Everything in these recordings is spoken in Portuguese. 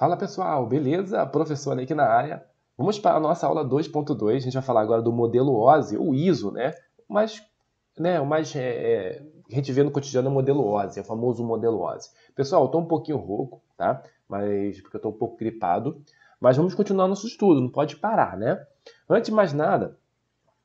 Fala pessoal, beleza? Professor aqui na área. Vamos para a nossa aula 2.2, a gente vai falar agora do modelo OSI, o ISO, né? Mas, né, o mais é, é, a gente vê no cotidiano é o modelo OSI, é o famoso modelo OSI. Pessoal, eu estou um pouquinho rouco, tá? Mas, porque eu estou um pouco gripado. Mas vamos continuar nosso estudo, não pode parar, né? Antes de mais nada,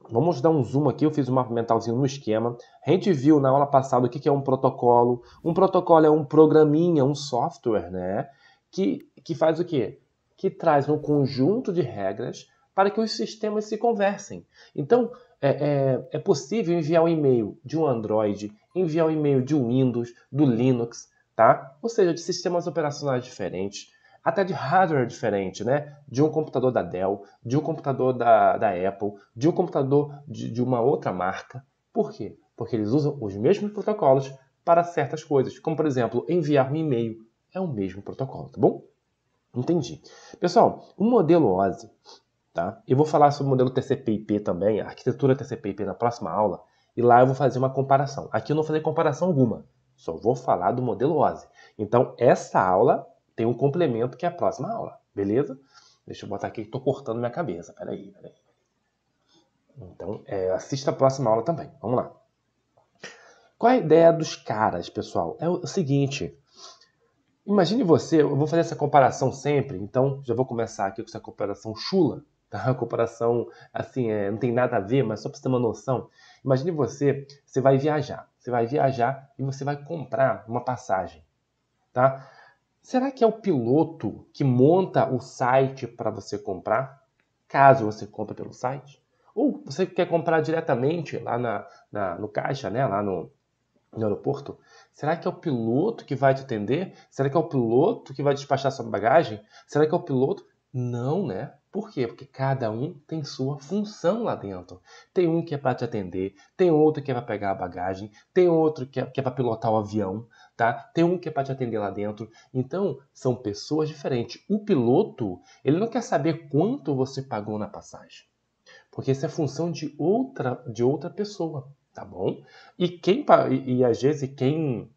Vamos dar um zoom aqui, eu fiz um mapa mentalzinho no esquema. A gente viu na aula passada o que é um protocolo. Um protocolo é um programinha, um software, né? Que que faz o quê? Que traz um conjunto de regras para que os sistemas se conversem. Então, é, é, é possível enviar um e-mail de um Android, enviar um e-mail de um Windows, do Linux, tá? Ou seja, de sistemas operacionais diferentes, até de hardware diferente, né? De um computador da Dell, de um computador da, da Apple, de um computador de, de uma outra marca. Por quê? Porque eles usam os mesmos protocolos para certas coisas, como por exemplo, enviar um e-mail é o mesmo protocolo, tá bom? Entendi. Pessoal, o modelo OSI, tá? Eu vou falar sobre o modelo TCP/IP também, a arquitetura TCP/IP na próxima aula, e lá eu vou fazer uma comparação. Aqui eu não fazer comparação alguma, só vou falar do modelo OSI. Então, essa aula tem um complemento que é a próxima aula, beleza? Deixa eu botar aqui que estou cortando minha cabeça. Peraí, peraí. Então, é, assista a próxima aula também. Vamos lá. Qual é a ideia dos caras, pessoal? É o é seguinte: Imagine você, eu vou fazer essa comparação sempre, então já vou começar aqui com essa comparação chula, tá? A comparação assim, é, não tem nada a ver, mas só para você ter uma noção. Imagine você, você vai viajar, você vai viajar e você vai comprar uma passagem, tá? Será que é o piloto que monta o site para você comprar? Caso você compre pelo site? Ou você quer comprar diretamente lá na, na no caixa, né? Lá no, no aeroporto? Será que é o piloto que vai te atender? Será que é o piloto que vai despachar sua bagagem? Será que é o piloto? Não, né? Por quê? Porque cada um tem sua função lá dentro. Tem um que é para te atender, tem outro que é para pegar a bagagem, tem outro que é, que é para pilotar o avião, tá? Tem um que é para te atender lá dentro. Então, são pessoas diferentes. O piloto, ele não quer saber quanto você pagou na passagem, porque isso é função de outra de outra pessoa tá bom? E quem e, e às vezes quem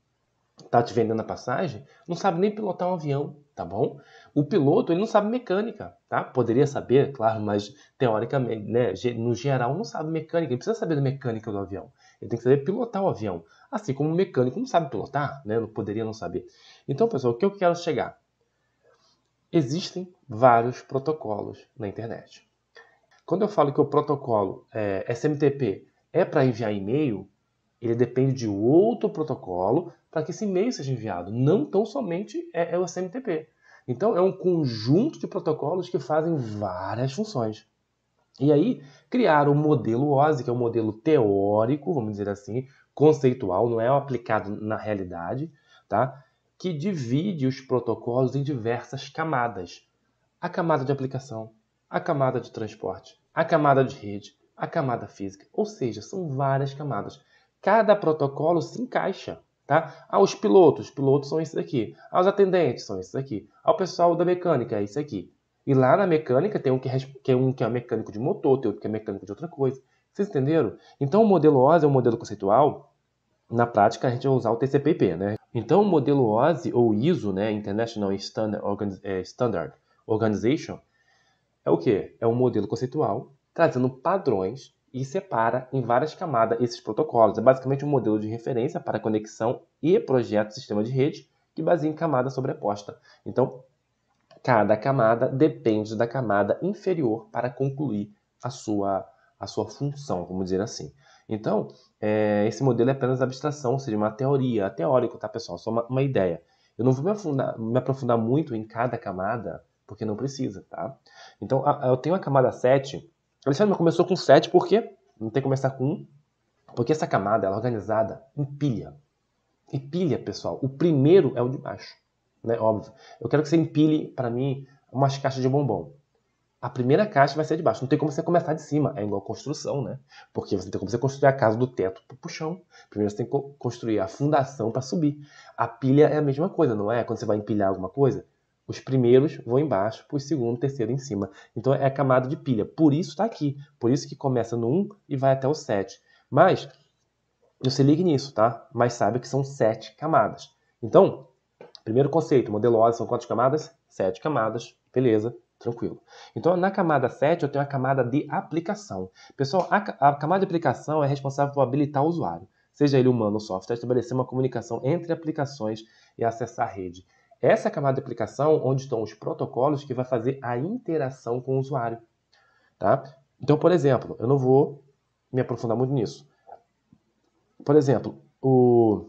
tá te vendendo a passagem não sabe nem pilotar um avião, tá bom? O piloto ele não sabe mecânica, tá? Poderia saber, claro, mas teoricamente, né, no geral não sabe mecânica, ele precisa saber da mecânica do avião. Ele tem que saber pilotar o avião, assim como o mecânico não sabe pilotar, né? Não poderia não saber. Então, pessoal, o que eu quero chegar? Existem vários protocolos na internet. Quando eu falo que o protocolo é, SMTP é para enviar e-mail, ele depende de outro protocolo para que esse e-mail seja enviado, não tão somente é, é o SMTP. Então, é um conjunto de protocolos que fazem várias funções. E aí, criaram o modelo OSI, que é um modelo teórico, vamos dizer assim, conceitual, não é aplicado na realidade, tá? que divide os protocolos em diversas camadas. A camada de aplicação, a camada de transporte, a camada de rede, a camada física. Ou seja, são várias camadas. Cada protocolo se encaixa. Tá? Ah, os pilotos, os pilotos são esses aqui. Ah, os atendentes são esses aqui. Ah, o pessoal da mecânica é isso aqui. E lá na mecânica tem um é que, é, um que é mecânico de motor, tem outro que é mecânico de outra coisa. Vocês entenderam? Então o modelo OSE é um modelo conceitual. Na prática a gente vai usar o TCP/IP, né? Então o modelo OSE ou ISO, né, International é, Standard, Organization, é o que? É um modelo conceitual trazendo padrões e separa em várias camadas esses protocolos. É basicamente um modelo de referência para conexão e projeto de sistema de rede que baseia em camada sobreposta. Então, cada camada depende da camada inferior para concluir a sua, a sua função, vamos dizer assim. Então, é, esse modelo é apenas abstração, ou seja, uma teoria, teórico, tá, pessoal? Só uma, uma ideia. Eu não vou me, afundar, me aprofundar muito em cada camada, porque não precisa, tá? Então, a, eu tenho a camada 7, Alexandre começou com 7 porque não tem que começar com 1, porque essa camada ela é organizada em pilha. E pilha, pessoal, o primeiro é o de baixo, né? Óbvio. Eu quero que você empilhe para mim umas caixas de bombom. A primeira caixa vai ser de baixo. Não tem como você começar de cima. É igual construção, né? Porque você tem como você construir a casa do teto para o chão. Primeiro você tem que construir a fundação para subir. A pilha é a mesma coisa, não é? Quando você vai empilhar alguma coisa, os primeiros vão embaixo, o segundo, terceiro em cima. Então é a camada de pilha. Por isso está aqui. Por isso que começa no 1 e vai até o 7. Mas não se ligue nisso, tá? Mas sabe que são sete camadas. Então, primeiro conceito, modelose, são quantas camadas? Sete camadas, beleza, tranquilo. Então, na camada 7, eu tenho a camada de aplicação. Pessoal, a, a camada de aplicação é responsável por habilitar o usuário, seja ele humano ou software, estabelecer uma comunicação entre aplicações e acessar a rede. Essa é camada de aplicação, onde estão os protocolos que vai fazer a interação com o usuário. Tá? Então, por exemplo, eu não vou me aprofundar muito nisso. Por exemplo, o,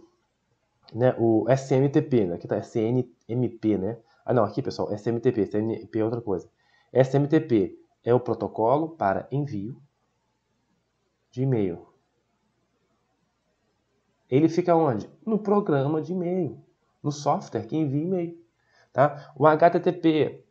né, o SMTP, né, aqui está SNMP, né? Ah, não, aqui pessoal, SMTP, SMTP é outra coisa. SMTP é o protocolo para envio de e-mail. Ele fica onde? No programa de e-mail no software que envia e-mail. Tá? O HTTP,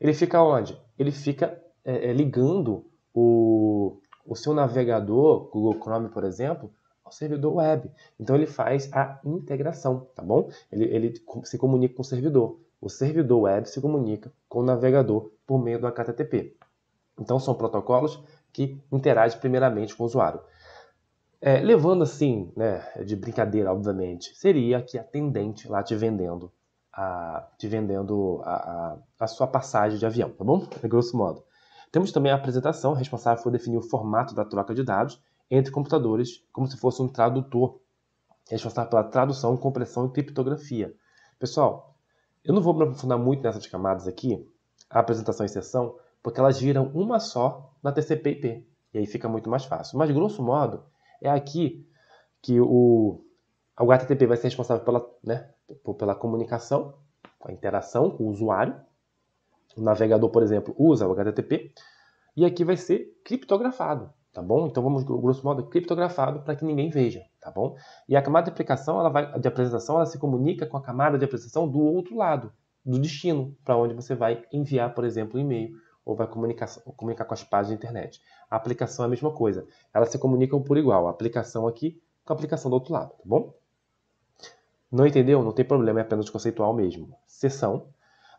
ele fica onde? Ele fica é, é, ligando o, o seu navegador, Google Chrome, por exemplo, ao servidor web. Então ele faz a integração, tá bom? Ele, ele se comunica com o servidor. O servidor web se comunica com o navegador por meio do HTTP. Então são protocolos que interagem primeiramente com o usuário. É, levando assim, né, de brincadeira, obviamente, seria que a atendente lá te vendendo a, te vendendo a, a, a sua passagem de avião, tá bom? É grosso modo. Temos também a apresentação, responsável por definir o formato da troca de dados entre computadores, como se fosse um tradutor, responsável pela tradução, compressão e criptografia. Pessoal, eu não vou me aprofundar muito nessas camadas aqui, a apresentação e sessão, porque elas viram uma só na TCP/IP, e aí fica muito mais fácil. Mas grosso modo, é aqui que o, o HTTP vai ser responsável pela, né, pela comunicação, a interação com o usuário. O navegador, por exemplo, usa o HTTP e aqui vai ser criptografado, tá bom? Então vamos, grosso modo, criptografado para que ninguém veja, tá bom? E a camada de aplicação, ela vai, de apresentação, ela se comunica com a camada de apresentação do outro lado, do destino, para onde você vai enviar, por exemplo, o e-mail ou vai comunicar, comunicar com as páginas de internet. A aplicação é a mesma coisa. Elas se comunicam por igual. A aplicação aqui com a aplicação do outro lado, tá bom? Não entendeu? Não tem problema, é apenas conceitual mesmo. Sessão.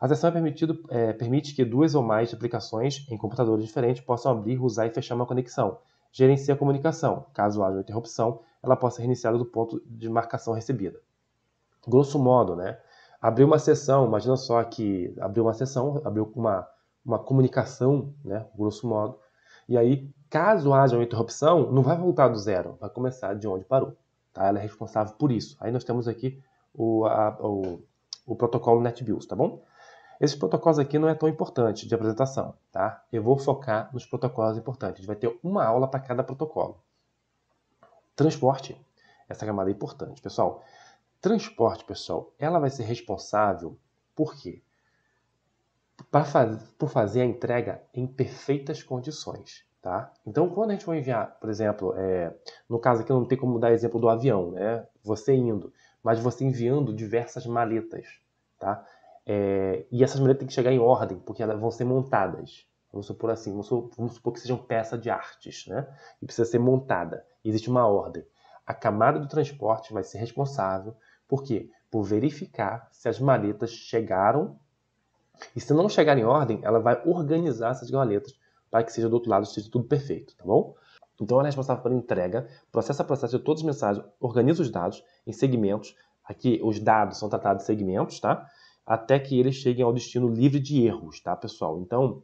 A sessão é permitido, é, permite que duas ou mais aplicações em computadores diferentes possam abrir, usar e fechar uma conexão. Gerencia a comunicação. Caso haja uma interrupção, ela possa ser do ponto de marcação recebida. Grosso modo, né? Abrir uma sessão, imagina só que abriu uma sessão, abriu uma uma comunicação, né, grosso modo. E aí, caso haja uma interrupção, não vai voltar do zero, vai começar de onde parou. Tá? Ela é responsável por isso. Aí nós temos aqui o, a, o, o protocolo NetBIOS, tá bom? Esses protocolos aqui não é tão importante de apresentação, tá? Eu vou focar nos protocolos importantes. A gente vai ter uma aula para cada protocolo. Transporte. Essa camada é importante, pessoal. Transporte, pessoal, ela vai ser responsável por quê? faz, por fazer a entrega em perfeitas condições. Tá? Então, quando a gente for enviar, por exemplo, é, no caso aqui não tem como dar exemplo do avião, né? você indo, mas você enviando diversas maletas. Tá? É, e essas maletas têm que chegar em ordem, porque elas vão ser montadas. Vamos supor assim, vamos supor, vamos supor que sejam peça de artes, né? E precisa ser montada. Existe uma ordem. A camada do transporte vai ser responsável por quê? Por verificar se as maletas chegaram e se não chegar em ordem, ela vai organizar essas galetas para que seja do outro lado, seja tudo perfeito, tá bom? Então ela é responsável pela entrega, processa a processo de todas as mensagens, organiza os dados em segmentos. Aqui os dados são tratados em segmentos, tá? Até que eles cheguem ao destino livre de erros, tá, pessoal? Então,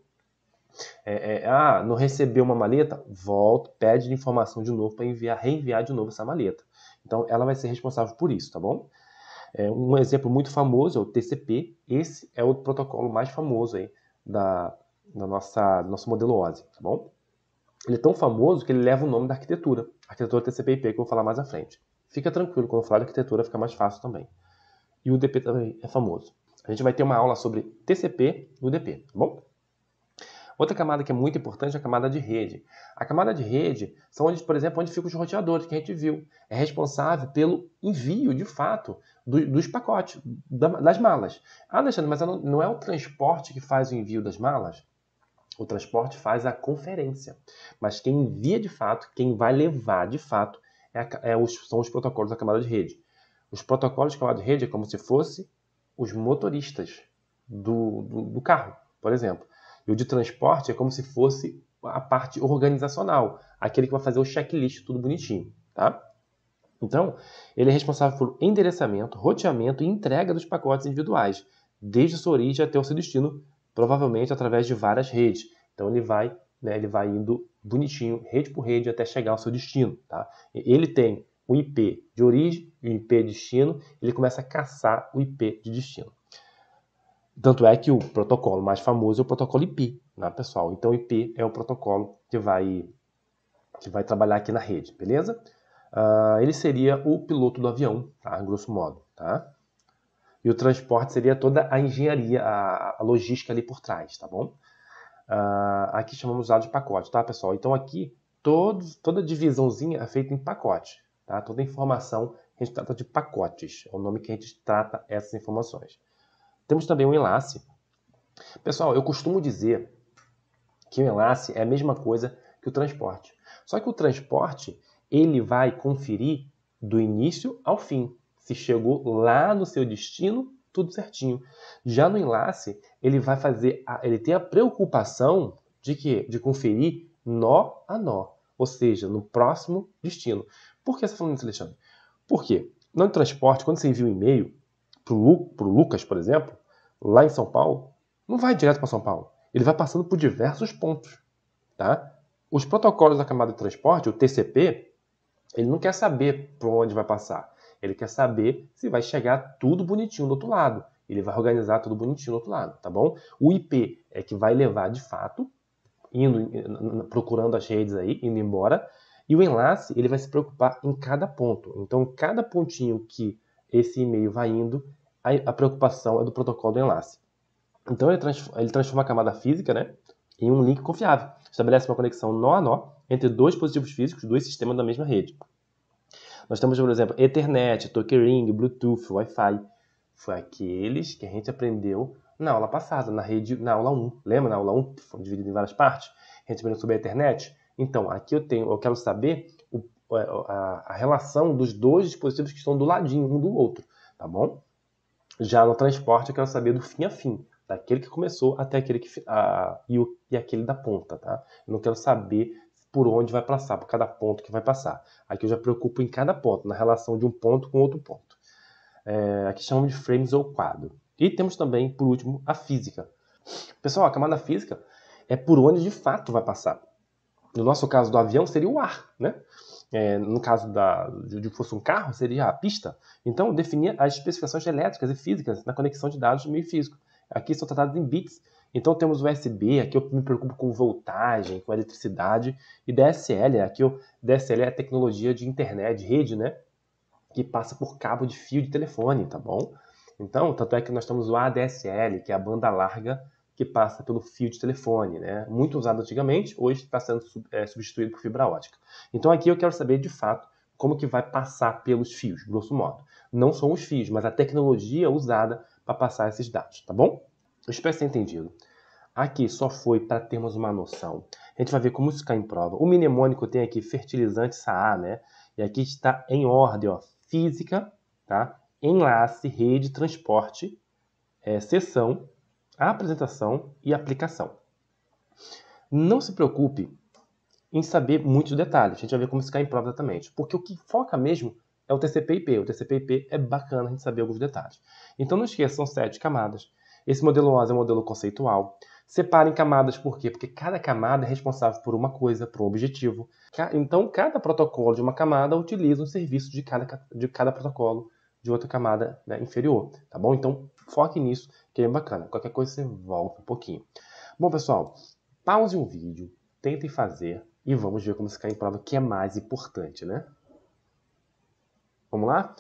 é, é, ah, não recebeu uma maleta? Volta, pede informação de novo para enviar, reenviar de novo essa maleta. Então ela vai ser responsável por isso, tá bom? É, um exemplo muito famoso é o TCP. Esse é o protocolo mais famoso aí da, da nossa, do nosso modelo OSI, tá bom? Ele é tão famoso que ele leva o nome da arquitetura, arquitetura TCP/IP, que eu vou falar mais à frente. Fica tranquilo, quando eu falar de arquitetura fica mais fácil também. E o UDP também é famoso. A gente vai ter uma aula sobre TCP e UDP, tá bom? Outra camada que é muito importante é a camada de rede. A camada de rede são onde, por exemplo, onde ficam os roteadores que a gente viu. É responsável pelo envio, de fato, do, dos pacotes, da, das malas. Ah, Alexandre, mas não, é o transporte que faz o envio das malas? O transporte faz a conferência. Mas quem envia de fato, quem vai levar de fato, é, é os, são os protocolos da camada de rede. Os protocolos da camada de rede é como se fosse os motoristas do, do, do carro, por exemplo. E o de transporte é como se fosse a parte organizacional, aquele que vai fazer o checklist tudo bonitinho, tá? Então, ele é responsável por endereçamento, roteamento e entrega dos pacotes individuais, desde sua origem até o seu destino, provavelmente através de várias redes. Então, ele vai, né, ele vai indo bonitinho, rede por rede, até chegar ao seu destino, tá? Ele tem o IP de origem e o IP de destino, ele começa a caçar o IP de destino. Tanto é que o protocolo mais famoso é o protocolo IP, né, pessoal? Então, IP é o protocolo que vai, que vai trabalhar aqui na rede, beleza? Uh, ele seria o piloto do avião, tá? grosso modo, tá? E o transporte seria toda a engenharia, a, a logística ali por trás, tá bom? Uh, aqui chamamos usado de pacote, tá, pessoal? Então, aqui, toda divisãozinha é feita em pacote, tá? Toda informação a gente trata de pacotes, é o nome que a gente trata essas informações. Temos também o enlace. Pessoal, eu costumo dizer que o enlace é a mesma coisa que o transporte. Só que o transporte, ele vai conferir do início ao fim. Se chegou lá no seu destino, tudo certinho. Já no enlace, ele vai fazer, a, ele tem a preocupação de que de conferir nó a nó, ou seja, no próximo destino. Por que você tá falando isso, Alexandre? Por quê? No transporte, quando você envia um e-mail, para o Lucas, por exemplo, lá em São Paulo, não vai direto para São Paulo. Ele vai passando por diversos pontos. Tá? Os protocolos da camada de transporte, o TCP, ele não quer saber por onde vai passar. Ele quer saber se vai chegar tudo bonitinho do outro lado. Ele vai organizar tudo bonitinho do outro lado, tá bom? O IP é que vai levar de fato, indo eh, procurando as redes aí, indo embora. E o enlace, ele vai se preocupar em cada ponto. Então, cada pontinho que esse e-mail vai indo, a, a preocupação é do protocolo do enlace. Então ele, trans, ele transforma a camada física né, em um link confiável. Estabelece uma conexão nó a nó entre dois dispositivos físicos, dois sistemas da mesma rede. Nós temos, por exemplo, Ethernet, Token Bluetooth, Wi-Fi. Foi aqueles que a gente aprendeu na aula passada, na rede, na aula 1. Lembra na aula 1, foi dividido em várias partes? A gente aprendeu sobre a internet. Então, aqui eu tenho, eu quero saber é, a, a relação dos dois dispositivos que estão do ladinho um do outro, tá bom? Já no transporte eu quero saber do fim a fim, daquele que começou até aquele que a, e, o, e aquele da ponta, tá? Eu não quero saber por onde vai passar, por cada ponto que vai passar. Aqui eu já preocupo em cada ponto, na relação de um ponto com outro ponto. É, aqui chamamos de frames ou quadro. E temos também, por último, a física. Pessoal, a camada física é por onde de fato vai passar. No nosso caso do avião seria o ar, né? é, no caso da, de que fosse um carro, seria a pista. Então, definia as especificações elétricas e físicas na conexão de dados do meio físico. Aqui são tratados em bits. Então, temos USB, aqui eu me preocupo com voltagem, com eletricidade, e DSL, aqui o DSL é a tecnologia de internet, de rede, né? Que passa por cabo de fio de telefone, tá bom? Então, tanto é que nós temos o ADSL, que é a banda larga que passa pelo fio de telefone, né? Muito usado antigamente, hoje está sendo é, substituído por fibra ótica. Então aqui eu quero saber de fato como que vai passar pelos fios, grosso modo. Não são os fios, mas a tecnologia usada para passar esses dados, tá bom? Eu espero ser entendido. Aqui só foi para termos uma noção. A gente vai ver como isso cai em prova. O mnemônico tem aqui fertilizante Saa, né? E aqui está em ordem, ó, física, tá? Enlace, rede, transporte, é, seção, a apresentação e aplicação. Não se preocupe em saber muitos detalhes, a gente vai ver como isso cai em prova exatamente, porque o que foca mesmo é o TCP/IP. O TCP/IP é bacana a gente saber alguns detalhes. Então não esqueça, são sete camadas. Esse modelo OAS é um modelo conceitual. Separem camadas por quê? Porque cada camada é responsável por uma coisa, por um objetivo. Então, cada protocolo de uma camada utiliza um serviço de cada, de cada protocolo de outra camada né, inferior, tá bom? Então, Foque nisso, que é bacana. Qualquer coisa você volta um pouquinho. Bom, pessoal, pause o vídeo, tentem fazer e vamos ver como se cai em prova, que é mais importante, né? Vamos lá?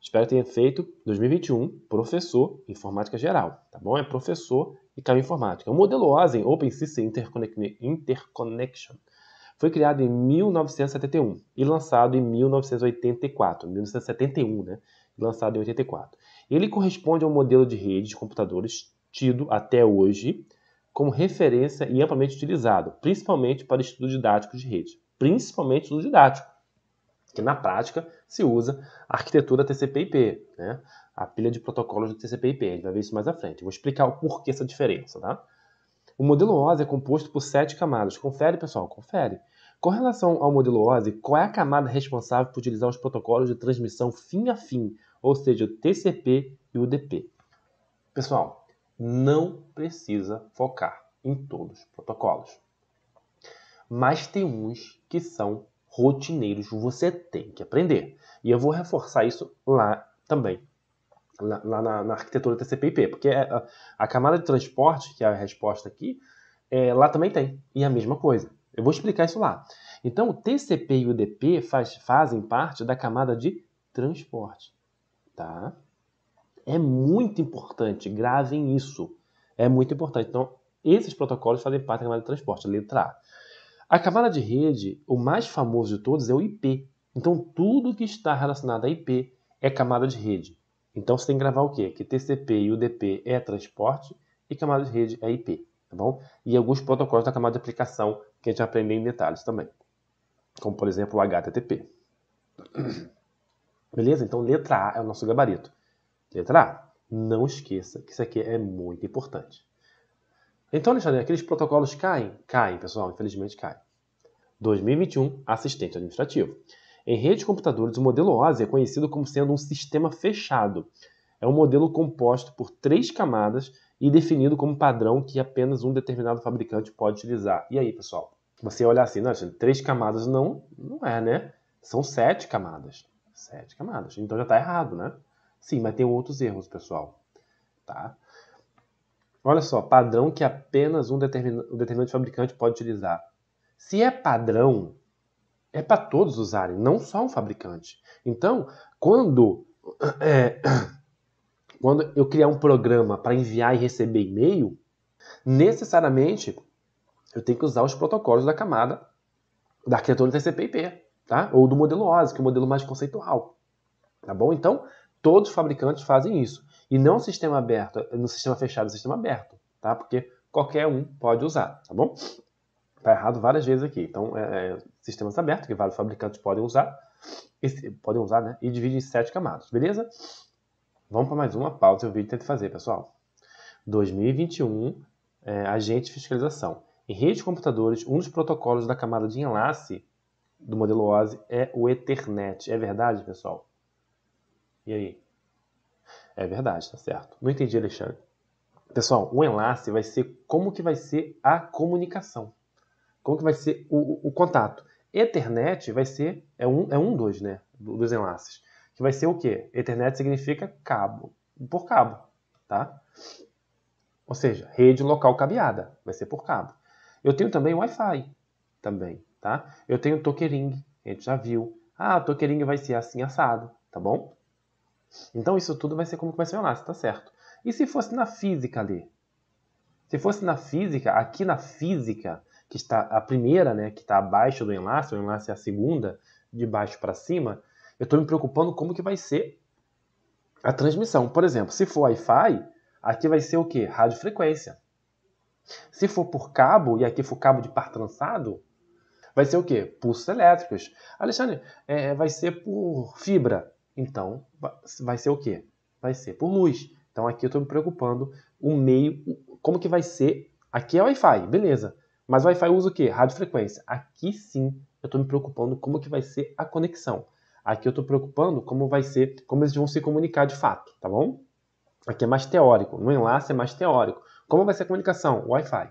Espero que tenha feito 2021, professor, informática geral, tá bom? É professor e caiu informática. O modelo OSEN, Open System Interconnection, foi criado em 1971 e lançado em 1984, 1971, né? Lançado em 84. Ele corresponde ao modelo de rede de computadores tido até hoje como referência e amplamente utilizado, principalmente para estudo didático de rede, principalmente estudo didático, que na prática se usa a arquitetura TCP/IP, né? a pilha de protocolos do TCP/IP. A gente vai ver isso mais à frente. vou explicar o porquê essa diferença, tá? O modelo OSI é composto por sete camadas. Confere, pessoal, confere. Com relação ao modelo OSI, qual é a camada responsável por utilizar os protocolos de transmissão fim a fim, ou seja, o TCP e o UDP. Pessoal, não precisa focar em todos os protocolos. Mas tem uns que são rotineiros, você tem que aprender. E eu vou reforçar isso lá também, lá, na, na, arquitetura TCP/IP, porque é, a, a, camada de transporte, que é a resposta aqui, é, lá também tem, e é a mesma coisa. Eu vou explicar isso lá. Então, o TCP e o UDP faz, fazem parte da camada de transporte tá? É muito importante, gravem isso. É muito importante. Então, esses protocolos fazem parte da camada de transporte, letra A. A camada de rede, o mais famoso de todos é o IP. Então, tudo que está relacionado a IP é camada de rede. Então, você tem que gravar o quê? Que TCP e UDP é transporte e camada de rede é IP, tá bom? E alguns protocolos da camada de aplicação que a gente vai aprender em detalhes também. Como, por exemplo, o HTTP. Beleza? Então, letra A é o nosso gabarito. Letra A. Não esqueça que isso aqui é muito importante. Então, Alexandre, aqueles protocolos caem? Caem, pessoal, infelizmente caem. 2021, assistente administrativo. Em rede de computadores, o modelo OSI é conhecido como sendo um sistema fechado. É um modelo composto por três camadas e definido como padrão que apenas um determinado fabricante pode utilizar. E aí, pessoal? Você olhar assim, não, Alexandre, três camadas não, não é, né? São sete camadas. Sete camadas. Então já está errado, né? Sim, mas tem outros erros, pessoal. Tá? Olha só, padrão que apenas um, determin... um determinante fabricante pode utilizar. Se é padrão, é para todos usarem, não só um fabricante. Então, quando, é, quando eu criar um programa para enviar e receber e-mail, necessariamente eu tenho que usar os protocolos da camada da arquitetura TCP/IP tá? Ou do modelo OSI, que é o modelo mais conceitual, tá bom? Então, todos os fabricantes fazem isso. E não no sistema aberto, no sistema fechado, no é sistema aberto, tá? Porque qualquer um pode usar, tá bom? Tá errado várias vezes aqui. Então, é, é, sistemas abertos, que vários fabricantes podem usar, podem usar, né? E divide em sete camadas, beleza? Vamos para mais uma pausa e o vídeo tenta fazer, pessoal. 2021, é, agente de fiscalização. Em rede de computadores, um dos protocolos da camada de enlace do modelo OSI é o Ethernet. É verdade, pessoal? E aí? É verdade, tá certo. Não entendi, Alexandre. Pessoal, o enlace vai ser como que vai ser a comunicação. Como que vai ser o, o, o contato. Ethernet vai ser, é um, é um dos, né, dos enlaces. Que vai ser o quê? Ethernet significa cabo, por cabo, tá? Ou seja, rede local cabeada, vai ser por cabo. Eu tenho também Wi-Fi, também tá? Eu tenho Toquering, a gente já viu. Ah, Toquering vai ser assim assado, tá bom? Então isso tudo vai ser como que vai ser o enlace, tá certo. E se fosse na física ali? Se fosse na física, aqui na física, que está a primeira, né, que está abaixo do enlace, o enlace é a segunda, de baixo para cima, eu estou me preocupando como que vai ser a transmissão. Por exemplo, se for Wi-Fi, aqui vai ser o quê? Radiofrequência. Se for por cabo, e aqui for cabo de par trançado, Vai ser o quê? Pulsos elétricos. Alexandre, é, é vai ser por fibra. Então, vai ser o quê? Vai ser por luz. Então, aqui eu estou me preocupando o meio, como que vai ser. Aqui é Wi-Fi, beleza. Mas Wi-Fi usa o quê? Radiofrequência. Aqui sim eu estou me preocupando como que vai ser a conexão. Aqui eu estou preocupando como vai ser, como eles vão se comunicar de fato, tá bom? Aqui é mais teórico. No enlace é mais teórico. Como vai ser a comunicação? Wi-Fi.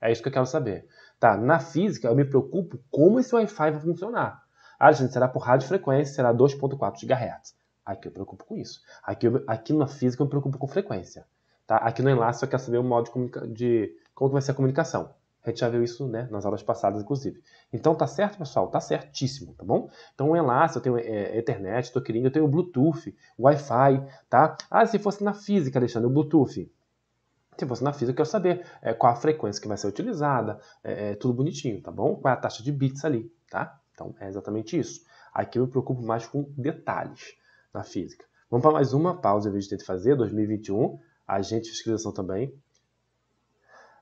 É isso que eu quero saber. Tá, na física eu me preocupo como esse Wi-Fi vai funcionar. Ah, gente, será por radiofrequência, será 2.4 GHz. Aqui eu me preocupo com isso. Aqui, eu, aqui na física eu me preocupo com frequência. Tá? Aqui no enlace eu quero saber o modo de, de como que vai ser a comunicação. A gente já viu isso né, nas aulas passadas, inclusive. Então tá certo, pessoal? Tá certíssimo, tá bom? Então o enlace, eu tenho é, Ethernet, estou querendo, eu tenho Bluetooth, Wi-Fi, tá? Ah, se fosse na física, Alexandre, o Bluetooth. Se fosse na física, eu quero saber é, qual a frequência que vai ser utilizada, é, é, tudo bonitinho, tá bom? Qual é a taxa de bits ali, tá? Então, é exatamente isso. Aqui eu me preocupo mais com detalhes na física. Vamos para mais uma pausa, tem que fazer, 2021, agente de fiscalização também.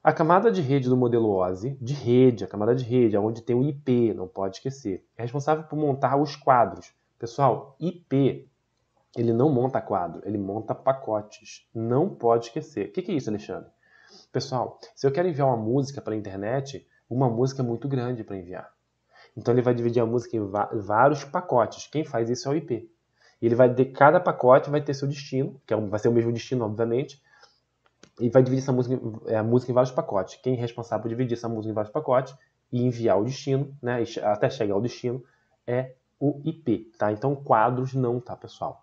A camada de rede do modelo OSI, de rede, a camada de rede, é onde tem o IP, não pode esquecer, é responsável por montar os quadros. Pessoal, IP ele não monta quadro, ele monta pacotes. Não pode esquecer. O que, que é isso, Alexandre? Pessoal, se eu quero enviar uma música para a internet, uma música é muito grande para enviar. Então ele vai dividir a música em vários pacotes. Quem faz isso é o IP. ele vai de cada pacote vai ter seu destino, que é vai ser o mesmo destino, obviamente, e vai dividir essa música, é, a música em vários pacotes. Quem é responsável por dividir essa música em vários pacotes e enviar o destino, né, até chegar ao destino, é o IP, tá? Então quadros não, tá, pessoal?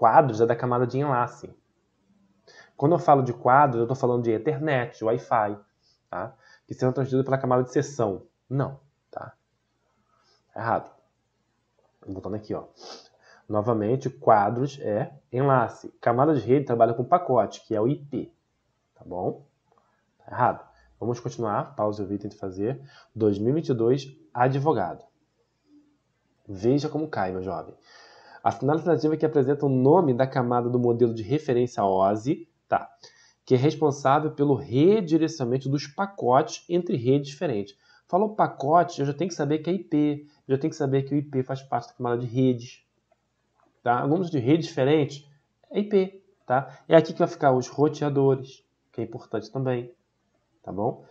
Quadros é da camada de enlace. Quando eu falo de quadros, eu estou falando de Ethernet, Wi-Fi, tá? que serão transmitidos pela camada de sessão. Não, tá? tá errado. Voltando aqui, ó. Novamente, quadros é enlace. Camada de rede trabalha com pacote, que é o IP. Tá bom? Tá errado. Vamos continuar. Pausa o vídeo e fazer. 2022, advogado. Veja como cai, meu jovem. A final alternativa é que apresenta o nome da camada do modelo de referência OSI, tá? que é responsável pelo redirecionamento dos pacotes entre redes diferentes. Falou pacote, eu já tenho que saber que é IP, já tenho que saber que o IP faz parte da camada de redes. Tá? Nomes de redes diferentes é IP. Tá? É aqui que vai ficar os roteadores, que é importante também. Tá bom?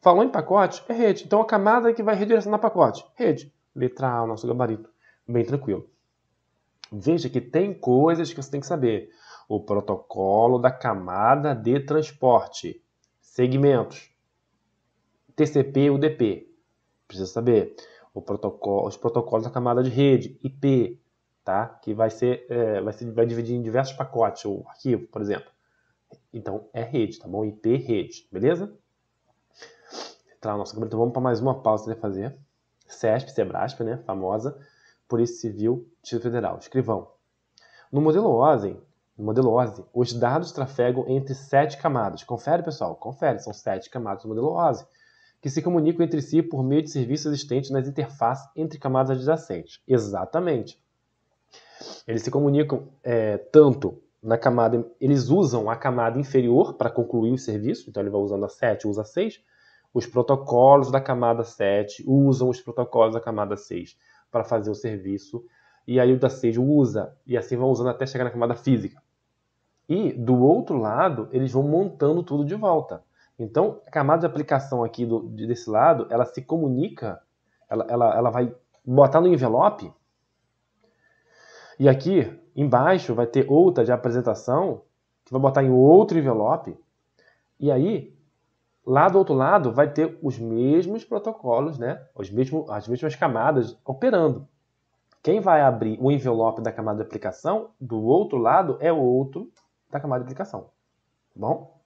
Falou em pacote, é rede. Então a camada é que vai redirecionar pacote, rede. Letra A, o nosso gabarito. Bem tranquilo. Veja que tem coisas que você tem que saber. O protocolo da camada de transporte, segmentos, TCP e UDP. Precisa saber. Protocolo, os protocolos da camada de rede, IP, tá? que vai ser, é, vai ser vai dividir em diversos pacotes, o arquivo, por exemplo. Então, é rede, tá bom? IP, rede, beleza? Tá, nossa, então vamos para mais uma pausa que fazer. CESP, SEBRASP, né? Famosa. Polícia Civil, Distrito Federal, escrivão. No modelo OSI no modelo OSE, os dados trafegam entre sete camadas. Confere, pessoal, confere. São sete camadas do modelo OSE, que se comunicam entre si por meio de serviços existentes nas interfaces entre camadas adjacentes. Exatamente. Eles se comunicam é, tanto na camada... Eles usam a camada inferior para concluir o serviço, então ele vai usando a 7, usa a 6. Os protocolos da camada 7 usam os protocolos da camada 6 para fazer o serviço e aí o da seja usa, e assim vão usando até chegar na camada física. E do outro lado, eles vão montando tudo de volta. Então, a camada de aplicação aqui do, desse lado, ela se comunica, ela, ela, ela vai botar no envelope, e aqui embaixo vai ter outra de apresentação, que vai botar em outro envelope, e aí, lá do outro lado, vai ter os mesmos protocolos, né? Os mesmos, as mesmas camadas operando. Quem vai abrir o envelope da camada de aplicação, do outro lado, é o outro da camada de aplicação. Tá bom?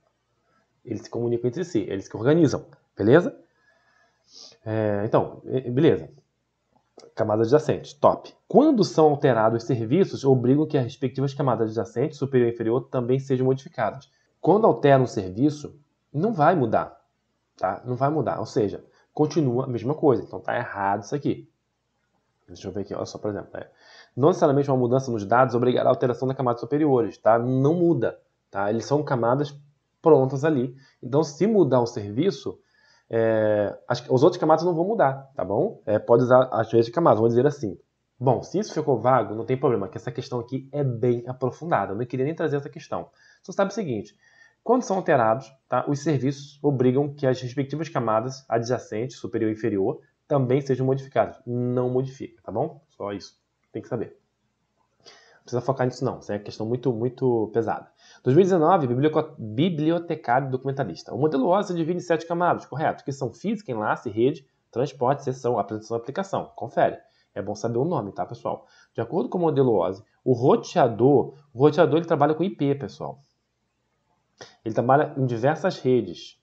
Eles se comunicam entre si, eles se organizam, beleza? É, então, beleza. Camada adjacente, top. Quando são alterados serviços, obrigam que as respectivas camadas adjacentes, superior e inferior, também sejam modificadas. Quando altera um serviço, não vai mudar, tá? Não vai mudar, ou seja, continua a mesma coisa. Então tá errado isso aqui. Deixa eu ver aqui, olha só, por exemplo. É, não necessariamente uma mudança nos dados obrigará a alteração da camada superiores, tá? Não muda, tá? Eles são camadas prontas ali. Então, se mudar o serviço, é, as, os outros camadas não vão mudar, tá bom? É, pode usar as três camadas, vamos dizer assim. Bom, se isso ficou vago, não tem problema, que essa questão aqui é bem aprofundada. Eu não queria nem trazer essa questão. só sabe o seguinte, quando são alterados, tá, os serviços obrigam que as respectivas camadas adjacentes superior e inferior, também sejam modificados. Não modifica, tá bom? Só isso. Tem que saber. Não precisa focar nisso não, isso é uma questão muito, muito pesada. 2019, bibliotecário documentalista. O modelo OSS divide em sete camadas, correto? Que são física, enlace, rede, transporte, sessão, apresentação e aplicação. Confere. É bom saber o nome, tá, pessoal? De acordo com o modelo OSI, o roteador, o roteador ele trabalha com IP, pessoal. Ele trabalha em diversas redes.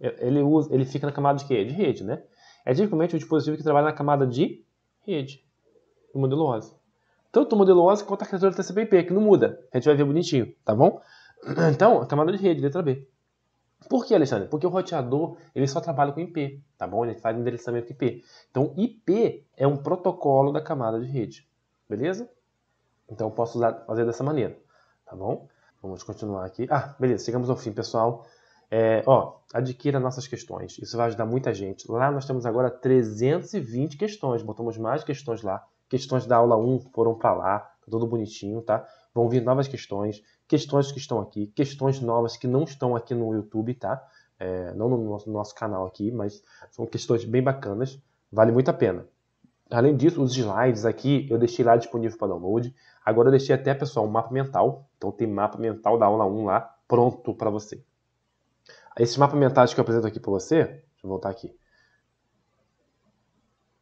Ele, usa, ele fica na camada de quê? De rede, né? É tipicamente um dispositivo que trabalha na camada de rede, do modelo OSI. Tanto o modelo OSI quanto a arquitetura do TCP/IP, que não muda. A gente vai ver bonitinho, tá bom? Então, a é camada de rede, letra B. Por que, Alexandre? Porque o roteador ele só trabalha com IP, tá bom? Ele faz endereçamento IP. Então, IP é um protocolo da camada de rede, beleza? Então, posso usar, fazer dessa maneira, tá bom? Vamos continuar aqui. Ah, beleza, chegamos ao fim, pessoal. É, ó, adquira nossas questões. Isso vai ajudar muita gente. Lá nós temos agora 320 questões. Botamos mais questões lá. Questões da aula 1 foram para lá. Tá tudo bonitinho, tá? Vão vir novas questões. Questões que estão aqui. Questões novas que não estão aqui no YouTube, tá? É, não no nosso, no nosso canal aqui, mas são questões bem bacanas. Vale muito a pena. Além disso, os slides aqui eu deixei lá disponível para download. Agora eu deixei até, pessoal, um mapa mental. Então tem mapa mental da aula 1 lá, pronto para você. Esses mapas mentais que eu apresento aqui para você, deixa eu voltar aqui.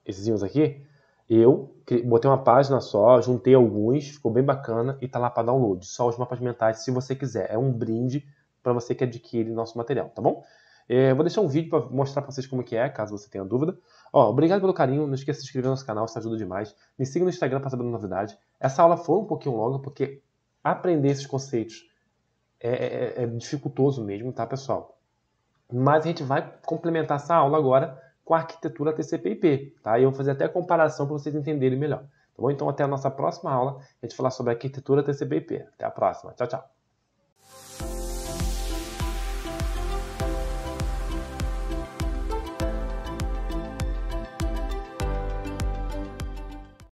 Esses aqui, eu botei uma página só, juntei alguns, ficou bem bacana e tá lá para download. Só os mapas mentais, se você quiser. É um brinde para você que adquire nosso material, tá bom? É, vou deixar um vídeo para mostrar para vocês como que é, caso você tenha dúvida. Ó, obrigado pelo carinho, não esqueça de se inscrever no nosso canal, isso ajuda demais. Me siga no Instagram para saber novidades. Essa aula foi um pouquinho longa, porque aprender esses conceitos é, é, é dificultoso mesmo, tá, pessoal? Mas a gente vai complementar essa aula agora com a arquitetura TCP/IP, tá? E eu vou fazer até a comparação para vocês entenderem melhor. Tá bom? Então até a nossa próxima aula, a gente falar sobre a arquitetura TCP/IP. Até a próxima. Tchau, tchau.